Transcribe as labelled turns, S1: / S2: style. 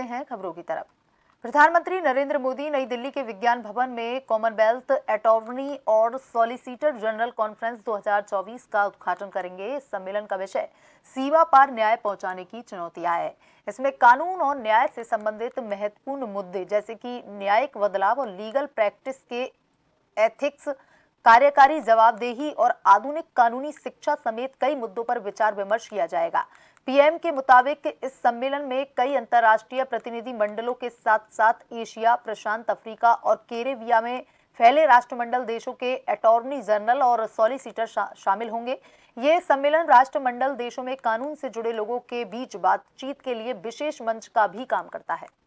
S1: हैं खबरों की तरफ प्रधानमंत्री नरेंद्र मोदी नई दिल्ली के विज्ञान भवन में कॉमनवेल्थ अटॉर्नी और सॉलिसिटर जनरल कॉन्फ्रेंस 2024 का उद्घाटन करेंगे इस सम्मेलन का विषय सीमा पार न्याय पहुंचाने की चुनौतियां है इसमें कानून और न्याय से संबंधित महत्वपूर्ण मुद्दे जैसे कि न्यायिक बदलाव और लीगल प्रैक्टिस के एथिक्स कार्यकारी जवाबदेही और आधुनिक कानूनी शिक्षा समेत कई मुद्दों पर विचार विमर्श किया जाएगा पीएम के मुताबिक इस सम्मेलन में कई अंतर्राष्ट्रीय प्रतिनिधि मंडलों के साथ साथ एशिया प्रशांत अफ्रीका और केरेबिया में फैले राष्ट्रमंडल देशों के अटॉर्नी जनरल और सॉलिसिटर शा, शामिल होंगे ये सम्मेलन राष्ट्रमंडल देशों में कानून से जुड़े लोगों के बीच बातचीत के लिए विशेष मंच का भी काम करता है